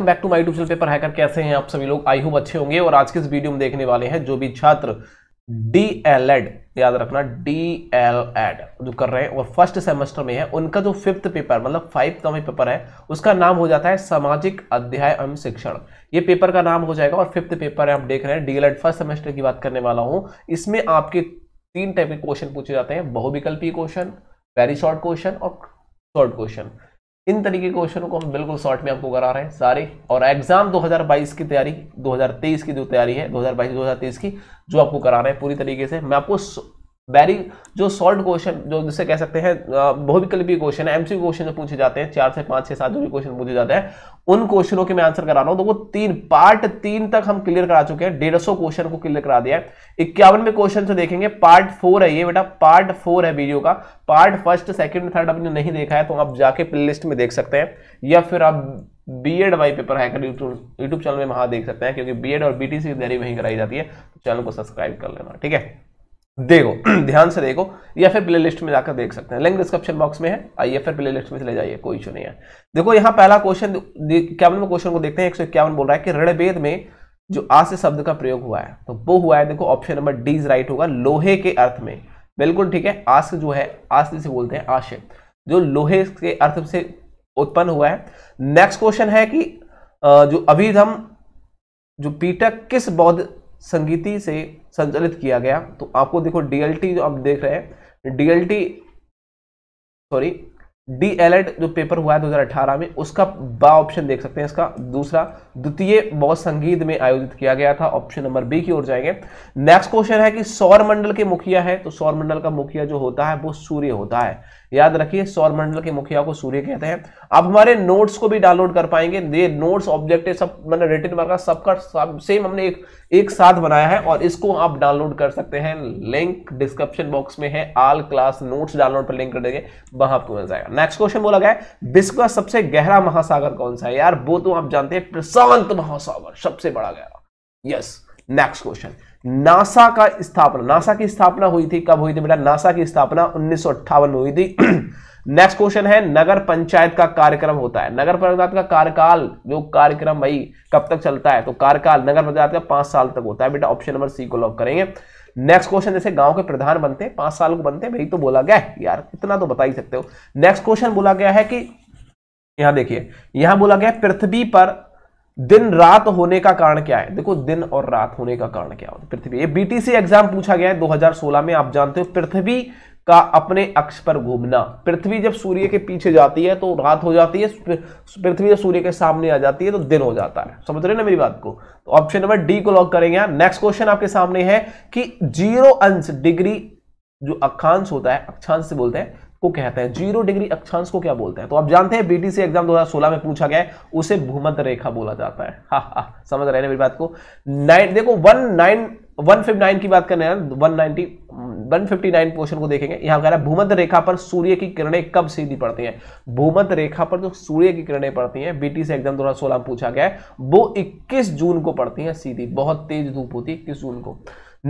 welcome back to my YouTube paper hacker कैसे हैं आप सभी लोग आई होप अच्छे होंगे और आज के इस वीडियो में देखने वाले हैं जो भी छात्र डी एल एड याद रखना डी एल एड जो कर रहे हैं और फर्स्ट सेमेस्टर में है उनका जो फिफ्थ पेपर मतलब फाइव का पेपर है उसका नाम हो जाता है सामाजिक अध्याय एवं शिक्षण ये पेपर का नाम हो जाएगा और फिफ्थ पेपर है आप देख रहे हैं D L Ed first semester की बात करने वाला हूँ इसमें आपके तीन टाइप के क्वेश्चन पूछे जाते हैं बहुविकल्पीय क्वेश्चन वेरी शॉर्ट क्वेश्चन और शॉर्ट क्वेश्चन इन तरीके के क्वेश्चन को हम बिल्कुल शॉर्ट में आपको करा रहे हैं सारे और एग्जाम 2022 की तैयारी 2023 की जो तैयारी है 2022 2023 की जो आपको करा रहे हैं पूरी तरीके से मैं आपको वेरी जो सॉल्ट क्वेश्चन जो जिसे कह सकते हैं बहुविकल्पीय क्वेश्चन है एमसीक्यू क्वेश्चन जो पूछे जाते हैं चार से पांच छह सात जो भी क्वेश्चन पूछे जाते हैं उन क्वेश्चनों के मैं आंसर करा रहा हूं तो वो तीन पार्ट तीन तक हम क्लियर करा चुके हैं डेढ़ सौ क्वेश्चन को क्लियर करा दिया है इक्यावन में क्वेश्चन से देखेंगे पार्ट फोर है ये बेटा पार्ट फोर है वीडियो का पार्ट फर्स्ट सेकेंड थर्ड आपने नहीं देखा है तो आप जाके प्ले में देख सकते हैं या फिर आप बी एड वाई पेपर है यूट्यूब चैनल में वहां देख सकते हैं क्योंकि बी एड और बी टी सी की तैयारी वहीं कराई जाती है चैनल तो को सब्सक्राइब कर लेना ठीक है देखो ध्यान से देखो या फिर प्लेलिस्ट में जाकर देख सकते हैं लिंक डिस्क्रिप्शन बॉक्स में है आइए फिर प्लेलिस्ट में चले जाइए कोई इशू नहीं है देखो यहाँ पहला क्वेश्चन इक्यावनवे क्वेश्चन को देखते हैं एक सौ इक्यावन बोल रहा है कि ऋणभेद में जो आसे शब्द का प्रयोग हुआ है तो वो हुआ है देखो option number D is right होगा लोहे के अर्थ में बिल्कुल ठीक है आस जो है आस जिसे बोलते हैं आशय जो लोहे के अर्थ से उत्पन्न हुआ है नेक्स्ट क्वेश्चन है कि जो अभी हम जो पीटक किस बौद्ध संगीति से संचालित किया गया तो आपको देखो डीएलटी जो आप देख रहे हैं डीएलटी सॉरी डीएलएड जो पेपर हुआ है 2018 में उसका बा ऑप्शन देख सकते हैं इसका दूसरा द्वितीय बहुत संगीत में आयोजित किया गया था ऑप्शन नंबर बी की ओर जाएंगे नेक्स्ट क्वेश्चन है कि सौर मंडल के मुखिया है तो सौर मंडल का मुखिया जो होता है वो सूर्य होता है याद रखिए सौर मंडल के मुखिया को सूर्य कहते हैं आप हमारे नोट्स को भी डाउनलोड कर पाएंगे ये नोट्स ऑब्जेक्ट सब मैंने रिटर्न मार्का सबका सब सेम हमने एक एक साथ बनाया है और इसको आप डाउनलोड कर सकते हैं लिंक डिस्क्रिप्शन बॉक्स में है आल क्लास नोट्स डाउनलोड पर लिंक कर देंगे वहां आपको मिल जाएगा नेक्स्ट क्वेश्चन बोला गया विश्व का सबसे गहरा महासागर कौन सा है यार वो तो आप जानते हैं प्रशांत महासागर सबसे बड़ा गहरा यस नेक्स्ट क्वेश्चन नासा का स्थापना नासा की स्थापना हुई थी कब हुई थी बेटा नासा की स्थापना उन्नीस में हुई थी नेक्स्ट क्वेश्चन है नगर पंचायत का कार्यक्रम होता है नगर पंचायत का कार्यकाल जो कार्यक्रम भाई कब तक चलता है तो कार्यकाल नगर पंचायत का पांच साल तक होता है बेटा ऑप्शन नंबर सी को लॉक करेंगे नेक्स्ट क्वेश्चन जैसे गांव के प्रधान बनते हैं पांच साल को बनते हैं भाई तो बोला गया है यार इतना तो बता ही सकते हो नेक्स्ट क्वेश्चन बोला गया है कि यहां देखिए यहां बोला गया पृथ्वी पर दिन रात होने का कारण क्या है देखो दिन और रात होने का कारण क्या होता है पृथ्वी ये बीटीसी एग्जाम पूछा गया है 2016 में आप जानते हो पृथ्वी का अपने अक्ष पर घूमना पृथ्वी जब सूर्य के पीछे जाती है तो रात हो जाती है पृथ्वी जब सूर्य के सामने आ जाती है तो दिन हो जाता है समझ रहे ना मेरी बात को तो ऑप्शन नंबर डी को लॉक करेंगे नेक्स्ट क्वेश्चन आपके सामने है कि जीरो अंश डिग्री जो अक्षांश होता है अक्षांश से बोलते हैं को कहते हैं जीरो डिग्री अक्षांश को क्या बोलते हैं तो आप जानते हैं बीटीसी एग्जाम 2016 में पूछा गया है उसे भूमध्य रेखा बोला जाता है हा हा समझ रहे हैं मेरी बात को नाइन देखो वन नाइन 159 की बात करने हैं 190 159 पोर्शन को देखेंगे यहां कह रहा है भूमध्य रेखा पर सूर्य की किरणें कब सीधी पड़ती हैं भूमध्य रेखा पर जो तो सूर्य की किरणें पड़ती हैं बीटी से एग्जाम 2016 में पूछा गया है वो 21 जून को पड़ती हैं सीधी बहुत तेज धूप होती है इक्कीस जून को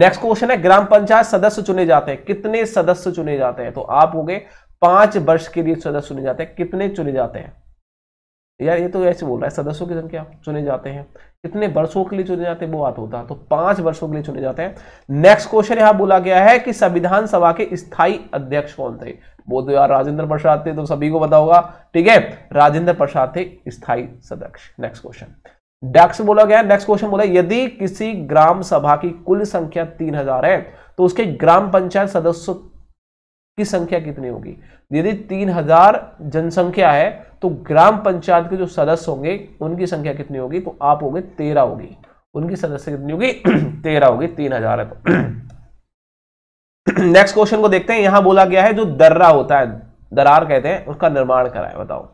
नेक्स्ट क्वेश्चन है ग्राम पंचायत सदस्य चुने जाते हैं कितने सदस्य चुने जाते हैं तो आप हो गए पांच वर्ष के लिए सदस्य चुने जाते हैं कितने चुने जाते हैं यार ये तो ऐसे बोल रहा है सदस्यों की संख्या चुने जाते हैं कितने वर्षों के लिए चुने जाते हैं वो बात होता है तो पांच वर्षों के लिए चुने जाते हैं नेक्स्ट क्वेश्चन यहां बोला गया है कि संविधान सभा के स्थायी अध्यक्ष कौन थे वो तो यार राजेंद्र प्रसाद थे तो सभी को पता होगा ठीक है राजेंद्र प्रसाद थे स्थायी सदस्य नेक्स्ट क्वेश्चन डेक्स बोला गया नेक्स्ट क्वेश्चन बोला यदि किसी ग्राम सभा की कुल संख्या तीन है तो उसके ग्राम पंचायत सदस्य की संख्या कितनी होगी यदि तीन हजार जनसंख्या है तो ग्राम पंचायत के जो सदस्य होंगे उनकी संख्या कितनी होगी तो आप होगे तेरह होगी उनकी सदस्य कितनी होगी तेरह होगी तीन हजार है तो नेक्स्ट क्वेश्चन को देखते हैं यहां बोला गया है जो दर्रा होता है दरार कहते हैं उसका निर्माण कराए बताओ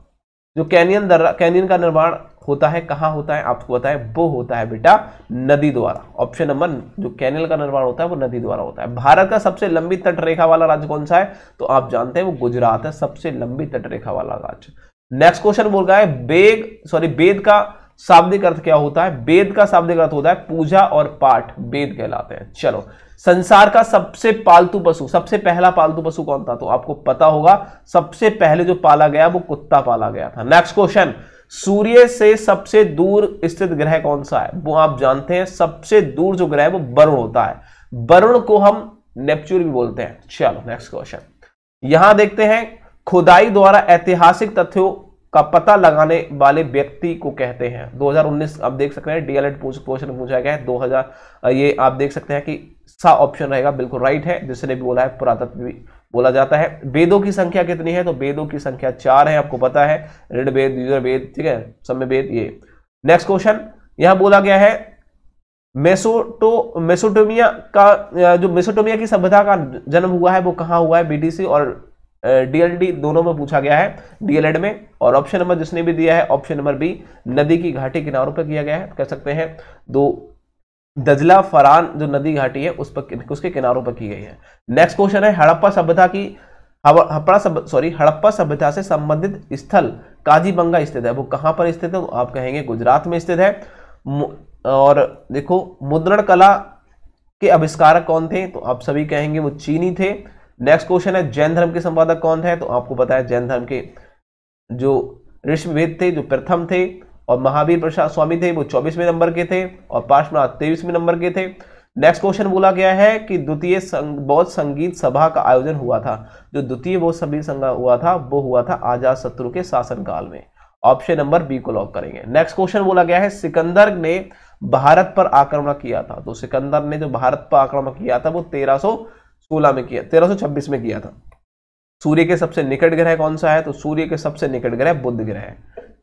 जो कैनियन दर्रा कैनियन का निर्माण होता है कहाँ होता है आपको पता है वो होता है बेटा नदी द्वारा ऑप्शन नंबर जो कैनल का निर्माण होता है वो नदी द्वारा होता है भारत का सबसे लंबी तटरेखा वाला राज्य कौन सा है तो आप जानते हैं वो गुजरात है सबसे लंबी तटरेखा वाला राज्य नेक्स्ट क्वेश्चन बोल रहा है बेग सॉरी वेद का शाब्दिक अर्थ क्या होता है वेद का शाब्दिक अर्थ होता है पूजा और पाठ वेद कहलाते हैं चलो संसार का सबसे पालतू पशु सबसे पहला पालतू पशु कौन था तो आपको पता होगा सबसे पहले जो पाला गया वो कुत्ता पाला गया था नेक्स्ट क्वेश्चन सूर्य से सबसे दूर स्थित ग्रह कौन सा है वो आप जानते हैं सबसे दूर जो ग्रह है वो वरुण होता है वरुण को हम नेपच्यून भी बोलते हैं चलो नेक्स्ट क्वेश्चन यहां देखते हैं खुदाई द्वारा ऐतिहासिक तथ्यों का पता लगाने वाले व्यक्ति को कहते हैं 2019 आप देख सकते हैं डीएलएड क्वेश्चन पूछा गया है 2000 ये आप देख सकते हैं कि सा ऑप्शन रहेगा बिल्कुल राइट है जिसने भी बोला है पुरातत्व बोला जाता है वेदों की संख्या कितनी है तो वेदों की संख्या चार है आपको पता है ऋण वेद वेद ठीक है समय वेद ये नेक्स्ट क्वेश्चन यहां बोला गया है मेसोटो मेसोटोमिया का जो मेसोटोमिया की सभ्यता का जन्म हुआ है वो कहां हुआ है बीडीसी और डीएलडी दोनों में पूछा गया है डीएलएड में और ऑप्शन नंबर जिसने भी दिया है ऑप्शन नंबर बी नदी की घाटी किनारों पर किया गया है कह सकते हैं दो दजला फरान जो नदी घाटी है उस पर उसके किनारों पर की गई है नेक्स्ट क्वेश्चन है हड़प्पा सभ्यता की हड़प्पा सब, सॉरी हड़प्पा सभ्यता से संबंधित स्थल काजीबंगा स्थित है वो कहाँ पर स्थित है तो आप कहेंगे गुजरात में स्थित है और देखो मुद्रण कला के आविष्कारक कौन थे तो आप सभी कहेंगे वो चीनी थे नेक्स्ट क्वेश्चन है जैन धर्म के संपादक कौन थे तो आपको बताया जैन धर्म के जो ऋषिवेद थे जो प्रथम थे और महावीर प्रसाद स्वामी थे वो चौबीसवें नंबर के थे और पार्श्वनाथ तेईसवें नंबर के थे नेक्स्ट क्वेश्चन बोला गया है कि द्वितीय बौद्ध संगीत सभा का आयोजन हुआ था जो द्वितीय बौद्ध संगीत संघ हुआ था वो हुआ था आजाद शत्रु के शासनकाल में ऑप्शन नंबर बी को लॉक करेंगे नेक्स्ट क्वेश्चन बोला गया है सिकंदर ने भारत पर आक्रमण किया था तो सिकंदर ने जो भारत पर आक्रमण किया था वो तेरह में किया तेरह में किया था सूर्य के सबसे निकट ग्रह कौन सा है तो सूर्य के सबसे निकट ग्रह बुद्ध ग्रह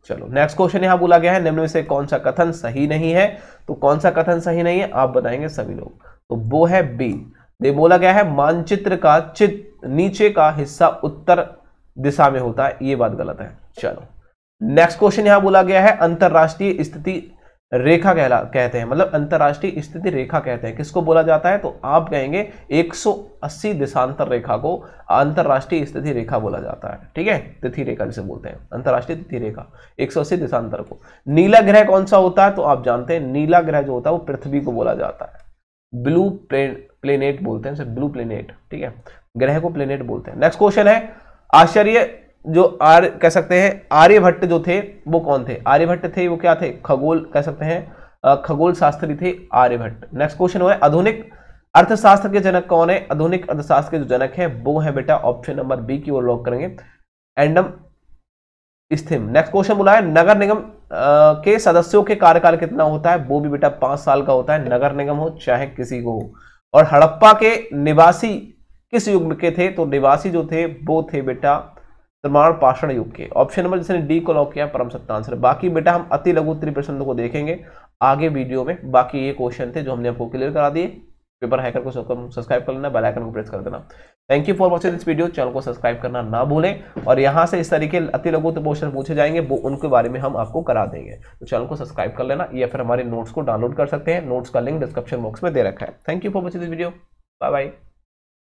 चलो नेक्स्ट क्वेश्चन यहां बोला गया है निम्न में से कौन सा कथन सही नहीं है तो कौन सा कथन सही नहीं है आप बताएंगे सभी लोग तो वो है बी दे बोला गया है मानचित्र का चित नीचे का हिस्सा उत्तर दिशा में होता है ये बात गलत है चलो नेक्स्ट क्वेश्चन यहाँ बोला गया है अंतरराष्ट्रीय स्थिति रेखा कहला कहते हैं मतलब अंतर्राष्ट्रीय स्थिति रेखा कहते हैं किसको बोला जाता है तो आप कहेंगे 180 देशांतर रेखा को अंतर्राष्ट्रीय स्थिति रेखा बोला जाता है ठीक है तिथि रेखा जिसे बोलते हैं अंतर्राष्ट्रीय तिथि रेखा 180 देशांतर को नीला ग्रह कौन सा होता है तो आप जानते हैं नीला ग्रह जो होता है वो पृथ्वी को बोला जाता है ब्लू प्लेनेट बोलते हैं ब्लू प्लेनेट ठीक है ग्रह को प्लेनेट बोलते हैं नेक्स्ट क्वेश्चन है आश्चर्य जो आर्य कह सकते हैं आर्यभट्ट जो थे वो कौन थे आर्यभट्ट थे वो क्या थे खगोल कह सकते हैं खगोल शास्त्री थे आर्यभट्ट नेक्स्ट क्वेश्चन है आधुनिक अर्थशास्त्र के जनक कौन है आधुनिक अर्थशास्त्र के जो जनक है वो है बेटा ऑप्शन नंबर बी की ओर लॉक करेंगे एंडम um, स्थिम नेक्स्ट क्वेश्चन बोला है नगर निगम के सदस्यों के कार्यकाल कितना होता है वो भी बेटा पांच साल का होता है नगर निगम हो चाहे किसी को हो और हड़प्पा के निवासी किस युग के थे तो निवासी जो थे वो थे बेटा निर्माण पाषण युग के ऑप्शन नंबर जिसने डी को लॉक किया परम सत्ता आंसर बाकी बेटा हम अति लघु प्रश्न को देखेंगे आगे वीडियो में बाकी ये क्वेश्चन थे जो हमने आपको क्लियर करा दिए पेपर हैकर को सब्सक्राइब कर लेना आइकन को प्रेस कर देना thank you for watching this video channel को सब्सक्राइब करना ना भूलें और यहाँ से इस तरीके अति लघु तो क्वेश्चन पूछे जाएंगे वो उनके बारे में हम आपको करा देंगे तो चैनल को सब्सक्राइब कर लेना या फिर हमारे नोट्स को डाउनलोड कर सकते हैं नोट्स का लिंक डिस्क्रिप्शन बॉक्स में दे रखा है thank you for watching this video bye bye